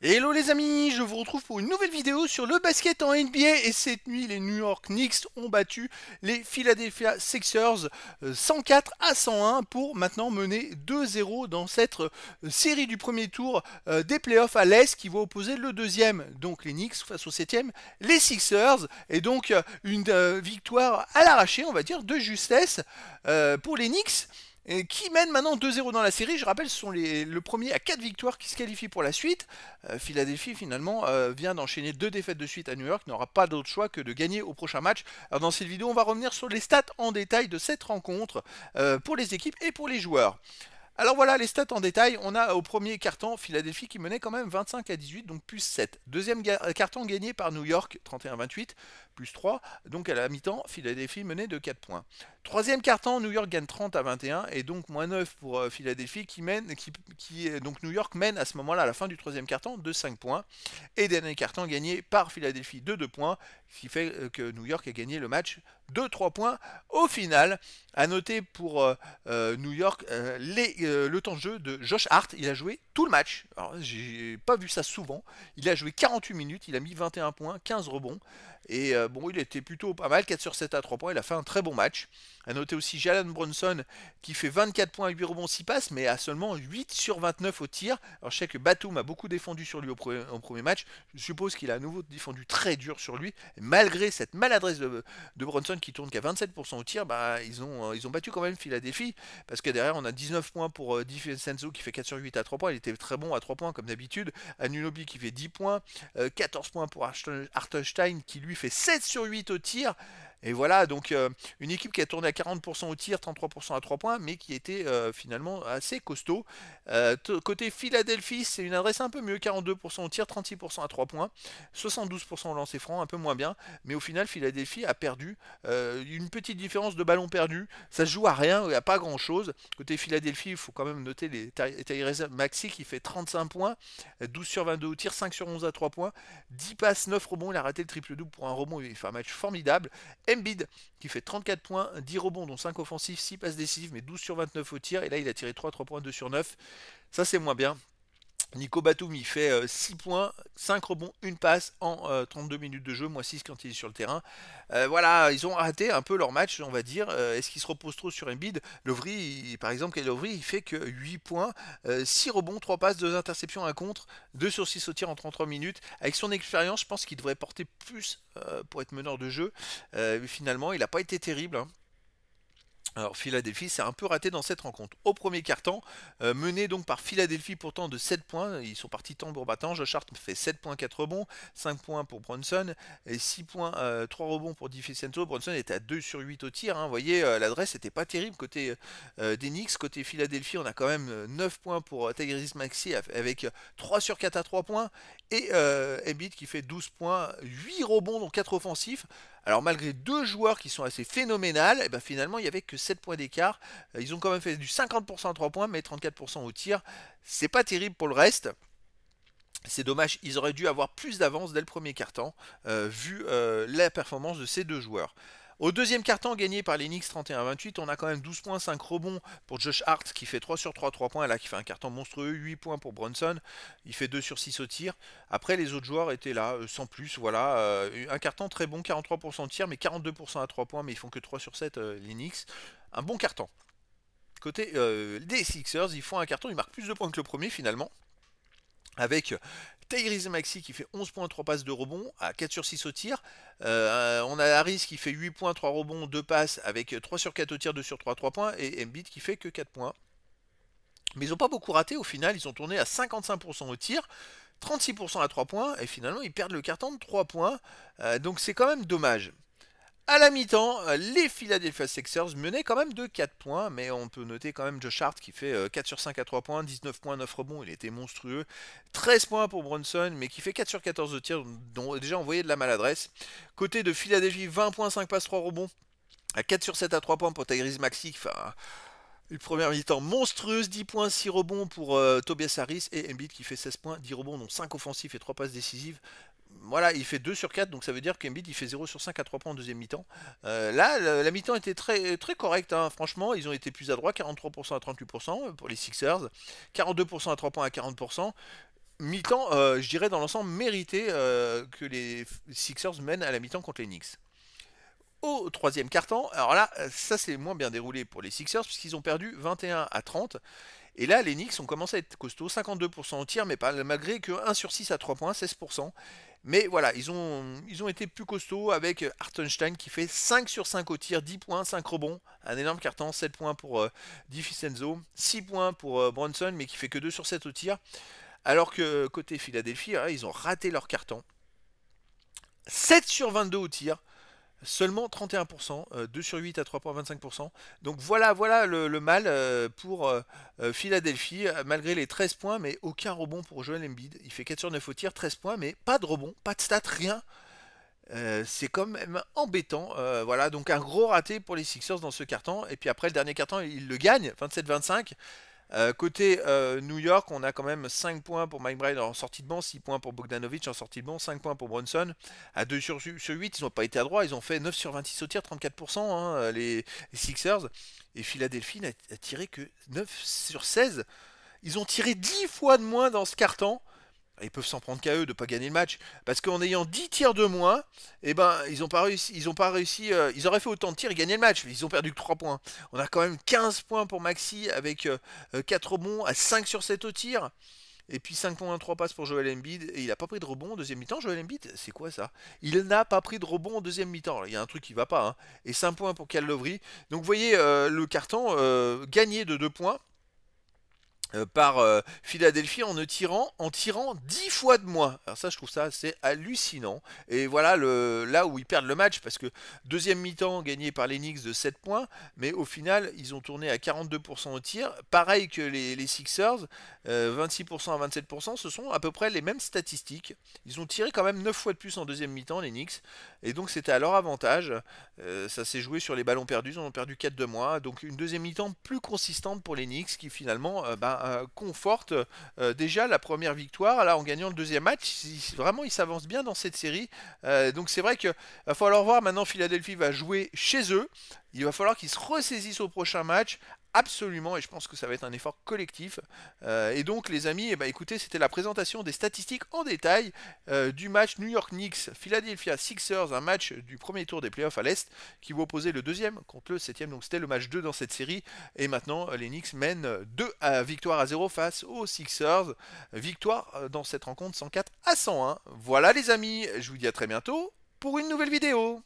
Hello les amis, je vous retrouve pour une nouvelle vidéo sur le basket en NBA et cette nuit les New York Knicks ont battu les Philadelphia Sixers 104 euh, à 101 pour maintenant mener 2-0 dans cette euh, série du premier tour euh, des playoffs à l'Est qui va opposer le deuxième, donc les Knicks face au septième, les Sixers et donc une victoire à l'arraché on va dire de justesse pour les Knicks qui mène maintenant 2-0 dans la série. Je rappelle, ce sont les, le premier à 4 victoires qui se qualifient pour la suite. Euh, Philadelphie, finalement, euh, vient d'enchaîner deux défaites de suite à New York, n'aura pas d'autre choix que de gagner au prochain match. Alors, dans cette vidéo, on va revenir sur les stats en détail de cette rencontre euh, pour les équipes et pour les joueurs. Alors voilà les stats en détail. On a au premier carton Philadelphie qui menait quand même 25 à 18, donc plus 7. Deuxième euh, carton gagné par New York, 31-28, plus 3. Donc à la mi-temps, Philadelphie menait de 4 points. Troisième carton, New York gagne 30 à 21 et donc moins 9 pour euh, Philadelphie qui mène, qui, donc New York mène à ce moment-là, à la fin du troisième carton, de 5 points. Et dernier carton gagné par Philadelphie de 2 points, ce qui fait euh, que New York a gagné le match 2-3 points au final. À noter pour euh, euh, New York euh, le temps de jeu de Josh Hart. Il a joué tout le match. Alors, j'ai pas vu ça souvent. Il a joué 48 minutes. Il a mis 21 points, 15 rebonds. Et bon, il était plutôt pas mal. 4 sur 7 à 3 points. Il a fait un très bon match. A noter aussi Jalen Bronson qui fait 24 points, 8 rebonds, 6 passes, mais a seulement 8 sur 29 au tir. Alors, je sais que Batum a beaucoup défendu sur lui au premier, match. Je suppose qu'il a à nouveau défendu très dur sur lui. malgré cette maladresse de, de Bronson qui tourne qu'à 27% au tir, bah, ils, ont, euh, ils ont battu quand même Philadelphie. Parce que derrière, on a 19 points pour euh, DiFincenzo qui fait 4 sur 8 à 3 points. Il était très bon à 3 points comme d'habitude. Anunobi qui fait 10 points. 14 euh, points pour Artenstein qui lui fait 7 sur 8 au tir. Et voilà, donc euh, une équipe qui a tourné à 40% au tir, 33% à 3 points, mais qui était euh, finalement assez costaud. Euh, côté Philadelphie, c'est une adresse un peu mieux, 42% au tir, 36% à 3 points, 72% au lancer franc, un peu moins bien, mais au final, Philadelphie a perdu. une petite différence de ballon perdu, ça se joue à rien, il n'y a pas grand chose. Côté Philadelphie, il faut quand même noter les Tyrese Maxi qui fait 35 points, 12 sur 22 au tir, 5 sur 11 à 3 points, 10 passes, 9 rebonds, il a raté le triple-double pour un rebond, il fait un match formidable. Embiid qui fait 34 points, 10 rebonds, dont 5 offensifs, 6 passes décisives, mais 12 sur 29 au tir. Et là, il a tiré 3, 3 points, 2 sur 9. Ça, c'est moins bien. Nico Batum, il fait 6 euh, points, 5 rebonds, une passe en 32 euh, minutes de jeu, moins 6 quand il est sur le terrain. Euh, voilà, ils ont raté un peu leur match, on va dire. Est-ce qu'ils se reposent trop sur Embiid Lovry, par exemple, il fait que 8 points, 6 rebonds, 3 passes, 2 interceptions, 1 contre, 2 sur 6 au tir en 33 minutes. Avec son expérience, je pense qu'il devrait porter plus pour être meneur de jeu. finalement, il n'a pas été terrible. Hein. Alors Philadelphie s'est un peu raté dans cette rencontre. Au premier quart-temps, euh, mené donc par Philadelphie pourtant de 7 points, ils sont partis tambour battant, Josh Hart fait 7 points 4 rebonds, 5 points pour Bronson et 6 points 3 euh, rebonds pour Difficento. Bronson était à 2 sur 8 au tir, hein. vous voyez euh, l'adresse n'était pas terrible côté Denix, côté Philadelphie on a quand même 9 points pour Tigris Maxi avec 3 sur 4 à 3 points et Embiid qui fait 12 points, 8 rebonds donc 4 offensifs. Alors malgré deux joueurs qui sont assez phénoménales, eh ben, finalement il n'y avait que 7 points d'écart. Euh, ils ont quand même fait du 50% à 3 points, mais 34% au tir. C'est pas terrible pour le reste. C'est dommage, ils auraient dû avoir plus d'avance dès le premier quart-temps, euh, vu euh, la performance de ces deux joueurs. Au deuxième carton gagné par l'Enix 31-28, on a quand même 12 points, 5 rebonds pour Josh Hart qui fait 3 sur 3, 3 points, là qui fait un carton monstrueux, 8 points pour Bronson, il fait 2 sur 6 au tir. Après les autres joueurs étaient là, euh, sans plus, voilà. Euh, un carton très bon, 43% de tir, mais 42% à 3 points, mais ils font que 3 sur 7 euh, l'Enix, Un bon carton. Côté des Sixers, ils font un carton, ils marquent plus de points que le premier finalement avec Tyrese Maxi qui fait 11 points, 3 passes, de rebond à 4 sur 6 au tir. Euh, on a Harris qui fait 8 points, 3 rebonds, 2 passes, avec 3 sur 4 au tir, 2 sur 3, 3 points, et Embiid qui fait que 4 points. Mais ils n'ont pas beaucoup raté au final, ils ont tourné à 55% au tir, 36% à 3 points, et finalement ils perdent le carton de 3 points. Euh, donc c'est quand même dommage. À la mi-temps, euh, les Philadelphia Sixers menaient quand même de 4 points, mais on peut noter quand même Josh Hart qui fait 4 euh, sur 5 à 3 points, 19 points, 9 rebonds, il était monstrueux. 13 points pour Brunson, mais qui fait 4 sur 14 de tir, dont déjà envoyé de la maladresse. Côté de Philadelphie, 20 points, 5 passes, 3 rebonds. À 4 sur 7 à 3 points pour Tyrese Maxi, enfin... Une première mi-temps monstrueuse, 10 points, 6 rebonds pour euh, Tobias Harris et Embiid qui fait 16 points, 10 rebonds, dont 5 offensifs et 3 passes décisives voilà, il fait 2 sur 4, donc ça veut dire qu'Embiid il fait 0 sur 5 à 3 points en deuxième mi-temps. Euh, là, la, mi-temps était très, très correcte, hein. franchement, ils ont été plus adroits, 43% à 38% euh, pour les Sixers, 42% à 3 points à 40%. Mi-temps, euh, je dirais dans l'ensemble, mérité que les Sixers mènent à la mi-temps contre les Knicks. Au troisième carton, alors là, ça c'est moins bien déroulé pour les Sixers, puisqu'ils ont perdu 21 à 30. Et là, les Knicks ont commencé à être costauds, 52% au tir, mais pas, malgré que 1 sur 6 à 3 points, 16%. Mais voilà, ils ont, ils ont été plus costauds avec euh, Hartenstein qui fait 5 sur 5 au tir, 10 points, 5 rebonds, un énorme carton, 7 points pour euh, 6 points pour euh, Bronson, mais qui fait que 2 sur 7 au tir. Alors que côté Philadelphie, hein, ils ont raté leur carton. 7 sur 22 au tir, seulement 31%, 2 euh, sur 8 à 3,25%. Donc voilà, voilà le, mal pour euh, Philadelphie, euh, malgré les 13 points, mais aucun rebond pour Joel Embiid. Il fait 4 sur 9 au tir, 13 points, mais pas de rebond, pas de stats, rien. Euh, c'est quand même embêtant. voilà, donc un gros raté pour les Sixers dans ce carton. Et puis après, le dernier carton, il le gagne 27-25. côté New York, on a quand même 5 points pour Mike Bryan en sortie de banc, 6 points pour Bogdanovic en sortie de banc, 5 points pour brunson À 2 sur, 8, ils n'ont pas été à droit, ils ont fait 9 sur 26 au tir, 34%, hein, les Sixers. Et Philadelphie n'a tiré que 9 sur 16. Ils ont tiré 10 fois de moins dans ce carton. Ils peuvent s'en prendre qu'à eux de ne pas gagner le match. Parce qu'en ayant 10 tirs de moins, eh ben, ils n'ont pas réussi. Ils, ont pas réussi euh, ils auraient fait autant de tirs et gagné le match. Mais ils ont perdu que 3 points. On a quand même 15 points pour Maxi avec 4 euh, euh, rebonds à 5 sur 7 au tir. Et puis 3 passes pour Joel Embiid. Et il n'a pas pris de rebond en deuxième mi-temps. Joël Embiid, c'est quoi ça Il n'a pas pris de rebond en deuxième mi-temps. Il y a un truc qui va pas. Hein. Et 5 points pour Cal Donc vous voyez, euh, le carton euh, gagné de 2 points. Euh, par euh, Philadelphie en ne tirant en tirant 10 fois de moins. Alors ça je trouve ça assez hallucinant. Et voilà là où ils perdent le match parce que deuxième mi-temps gagné par les Knicks de 7 points, mais au final ils ont tourné à 42% au tir, pareil que les, Sixers, 26% euh, à 27%, ce sont à peu près les mêmes statistiques. Ils ont tiré quand même 9 fois de plus en deuxième mi-temps les Knicks, et donc c'était à leur avantage. ça s'est joué sur les ballons perdus, ils en ont perdu 4 de moins, donc une deuxième mi-temps plus consistante pour les Knicks qui finalement bah, euh, conforte euh, déjà la première victoire, là en gagnant le deuxième match. vraiment, ils s'avance bien dans cette série. Euh, donc c'est vrai qu'il va falloir voir, maintenant Philadelphie va jouer chez eux il va falloir qu'ils se ressaisissent au prochain match, absolument, et je pense que ça va être un effort collectif. Euh, et donc les amis, eh ben, écoutez, c'était la présentation des statistiques en détail euh, du match New York Knicks Philadelphia Sixers, un match du premier tour des playoffs à l'Est, qui vous opposait le deuxième contre le septième, donc c'était le match 2 dans cette série. Et maintenant, euh, les Knicks mènent 2 à victoire à 0 face aux Sixers. Victoire dans cette rencontre 104 à 101. Voilà les amis, je vous dis à très bientôt pour une nouvelle vidéo.